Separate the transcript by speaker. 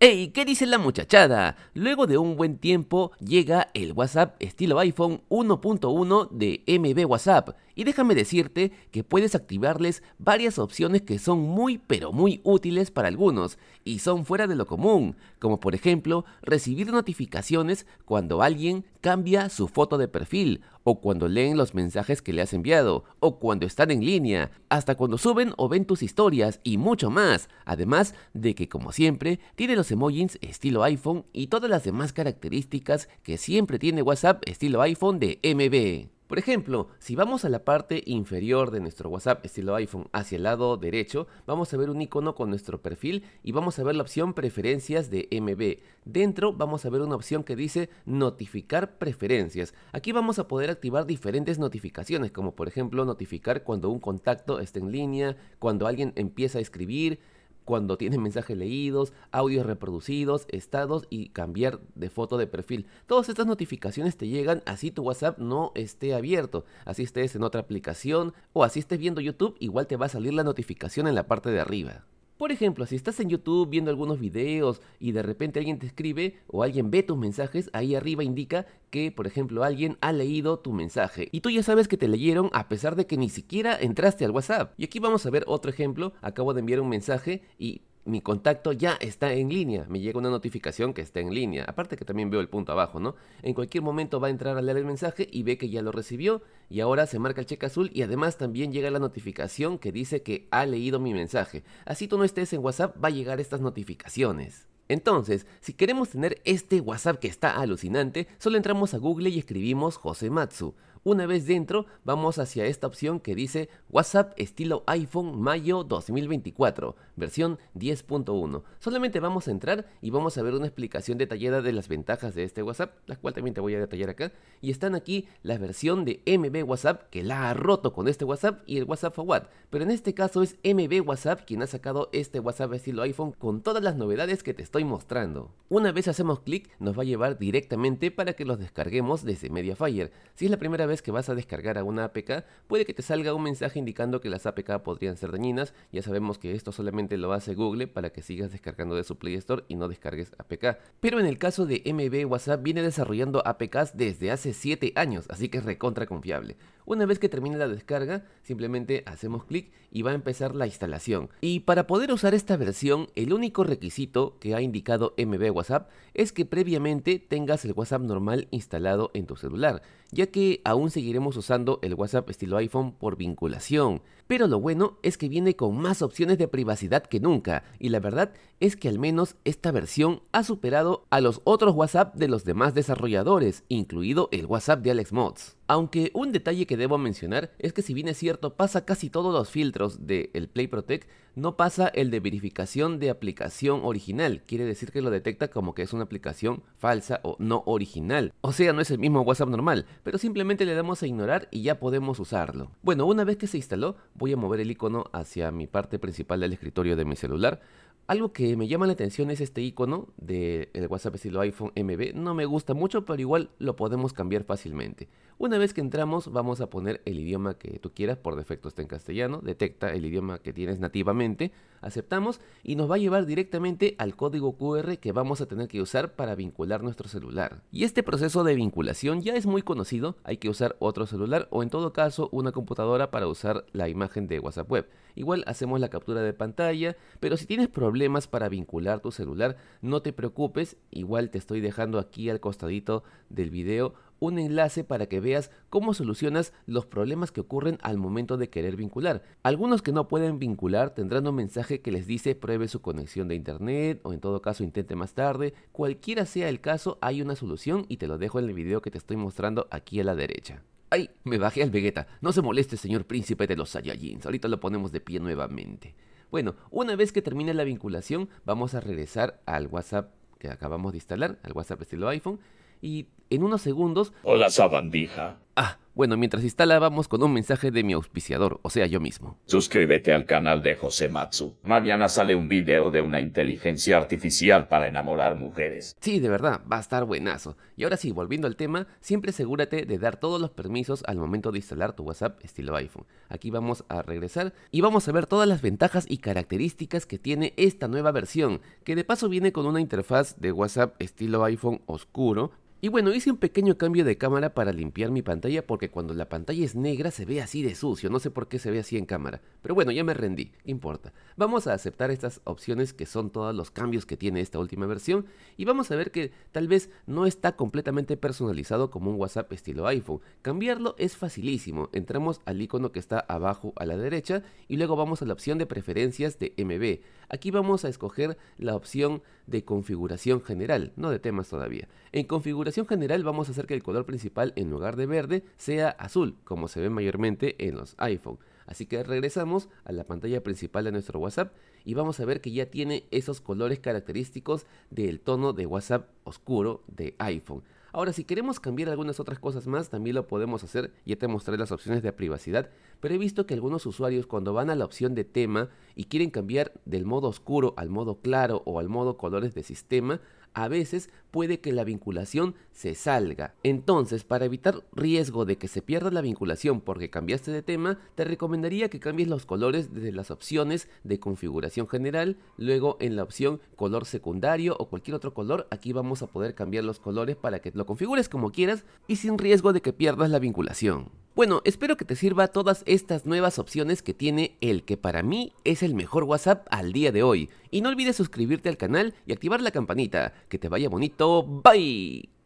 Speaker 1: ¡Hey! ¿Qué dice la muchachada? Luego de un buen tiempo llega el WhatsApp estilo iPhone 1.1 de MB WhatsApp y déjame decirte que puedes activarles varias opciones que son muy pero muy útiles para algunos y son fuera de lo común, como por ejemplo recibir notificaciones cuando alguien cambia su foto de perfil o cuando leen los mensajes que le has enviado o cuando están en línea, hasta cuando suben o ven tus historias y mucho más, además de que como siempre tiene los emojis estilo iPhone y todas las demás características que siempre tiene WhatsApp estilo iPhone de MB. Por ejemplo, si vamos a la parte inferior de nuestro WhatsApp estilo iPhone hacia el lado derecho, vamos a ver un icono con nuestro perfil y vamos a ver la opción preferencias de MB. Dentro vamos a ver una opción que dice notificar preferencias. Aquí vamos a poder activar diferentes notificaciones, como por ejemplo notificar cuando un contacto está en línea, cuando alguien empieza a escribir, cuando tienes mensajes leídos, audios reproducidos, estados y cambiar de foto de perfil. Todas estas notificaciones te llegan así tu WhatsApp no esté abierto, así estés en otra aplicación o así estés viendo YouTube, igual te va a salir la notificación en la parte de arriba. Por ejemplo, si estás en YouTube viendo algunos videos y de repente alguien te escribe o alguien ve tus mensajes, ahí arriba indica que, por ejemplo, alguien ha leído tu mensaje. Y tú ya sabes que te leyeron a pesar de que ni siquiera entraste al WhatsApp. Y aquí vamos a ver otro ejemplo. Acabo de enviar un mensaje y mi contacto ya está en línea. Me llega una notificación que está en línea. Aparte que también veo el punto abajo, ¿no? En cualquier momento va a entrar a leer el mensaje y ve que ya lo recibió y ahora se marca el cheque azul y además también llega la notificación que dice que ha leído mi mensaje. Así tú no estés en WhatsApp, va a llegar estas notificaciones. Entonces, si queremos tener este WhatsApp que está alucinante, solo entramos a Google y escribimos José Matsu. Una vez dentro, vamos hacia esta opción que dice WhatsApp estilo iPhone mayo 2024, versión 10.1. Solamente vamos a entrar y vamos a ver una explicación detallada de las ventajas de este WhatsApp, la cual también te voy a detallar acá. Y están aquí la versión de MB WhatsApp que la ha roto con este WhatsApp y el WhatsApp WhatsApp Pero en este caso es MB WhatsApp quien ha sacado este WhatsApp estilo iPhone con todas las novedades que te estoy mostrando. Una vez hacemos clic, nos va a llevar directamente para que los descarguemos desde Mediafire. Si es la primera vez que vas a descargar a una APK, puede que te salga un mensaje indicando que las APK podrían ser dañinas. Ya sabemos que esto solamente lo hace Google para que sigas descargando de su Play Store y no descargues APK. Pero en el caso de MB WhatsApp viene desarrollando APKs desde hace 7 años, así que es recontra confiable. Una vez que termine la descarga, simplemente hacemos clic y va a empezar la instalación. Y para poder usar esta versión, el único requisito que ha indicado MB WhatsApp es que previamente tengas el WhatsApp normal instalado en tu celular, ya que aún seguiremos usando el WhatsApp estilo iPhone por vinculación. Pero lo bueno es que viene con más opciones de privacidad que nunca, y la verdad es que al menos esta versión ha superado a los otros WhatsApp de los demás desarrolladores, incluido el WhatsApp de Alex Mods. Aunque un detalle que debo mencionar es que si bien es cierto pasa casi todos los filtros del Play Protect, no pasa el de verificación de aplicación original, quiere decir que lo detecta como que es una aplicación falsa o no original. O sea, no es el mismo WhatsApp normal, pero simplemente le damos a ignorar y ya podemos usarlo. Bueno, una vez que se instaló, voy a mover el icono hacia mi parte principal del escritorio de mi celular algo que me llama la atención es este icono del de WhatsApp estilo iPhone MB. No me gusta mucho, pero igual lo podemos cambiar fácilmente. Una vez que entramos, vamos a poner el idioma que tú quieras, por defecto está en castellano, detecta el idioma que tienes nativamente, aceptamos y nos va a llevar directamente al código QR que vamos a tener que usar para vincular nuestro celular. Y este proceso de vinculación ya es muy conocido, hay que usar otro celular o en todo caso una computadora para usar la imagen de WhatsApp Web. Igual hacemos la captura de pantalla, pero si tienes problemas para vincular tu celular, no te preocupes, igual te estoy dejando aquí al costadito del video un enlace para que veas cómo solucionas los problemas que ocurren al momento de querer vincular. Algunos que no pueden vincular tendrán un mensaje que les dice pruebe su conexión de internet o en todo caso intente más tarde. Cualquiera sea el caso, hay una solución y te lo dejo en el video que te estoy mostrando aquí a la derecha. ¡Ay! Me bajé al Vegeta. No se moleste, señor príncipe de los Saiyajins. Ahorita lo ponemos de pie nuevamente. Bueno, una vez que termine la vinculación, vamos a regresar al WhatsApp que acabamos de instalar, al WhatsApp estilo iPhone, y en unos segundos... Hola, sabandija. Ah, bueno, mientras instala, vamos con un mensaje de mi auspiciador, o sea, yo mismo. Suscríbete al canal de José Matsu. Mañana sale un video de una inteligencia artificial para enamorar mujeres. Sí, de verdad, va a estar buenazo. Y ahora sí, volviendo al tema, siempre asegúrate de dar todos los permisos al momento de instalar tu WhatsApp estilo iPhone. Aquí vamos a regresar y vamos a ver todas las ventajas y características que tiene esta nueva versión, que de paso viene con una interfaz de WhatsApp estilo iPhone oscuro, y bueno, hice un pequeño cambio de cámara para limpiar mi pantalla porque cuando la pantalla es negra se ve así de sucio, no sé por qué se ve así en cámara. Pero bueno, ya me rendí, importa. Vamos a aceptar estas opciones que son todos los cambios que tiene esta última versión y vamos a ver que tal vez no está completamente personalizado como un WhatsApp estilo iPhone. Cambiarlo es facilísimo, entramos al icono que está abajo a la derecha y luego vamos a la opción de preferencias de MB. Aquí vamos a escoger la opción de configuración general, no de temas todavía. En configuración general vamos a hacer que el color principal en lugar de verde sea azul, como se ve mayormente en los iPhone. Así que regresamos a la pantalla principal de nuestro WhatsApp y vamos a ver que ya tiene esos colores característicos del tono de WhatsApp oscuro de iPhone. Ahora, si queremos cambiar algunas otras cosas más, también lo podemos hacer. Ya te mostré las opciones de privacidad, pero he visto que algunos usuarios cuando van a la opción de tema y quieren cambiar del modo oscuro al modo claro o al modo colores de sistema, a veces puede que la vinculación se salga. Entonces, para evitar riesgo de que se pierda la vinculación porque cambiaste de tema, te recomendaría que cambies los colores desde las opciones de configuración general, luego en la opción color secundario o cualquier otro color, aquí vamos a poder cambiar los colores para que lo configures como quieras y sin riesgo de que pierdas la vinculación. Bueno, espero que te sirva todas estas nuevas opciones que tiene el que para mí es el mejor WhatsApp al día de hoy. Y no olvides suscribirte al canal y activar la campanita. Que te vaya bonito. Bye.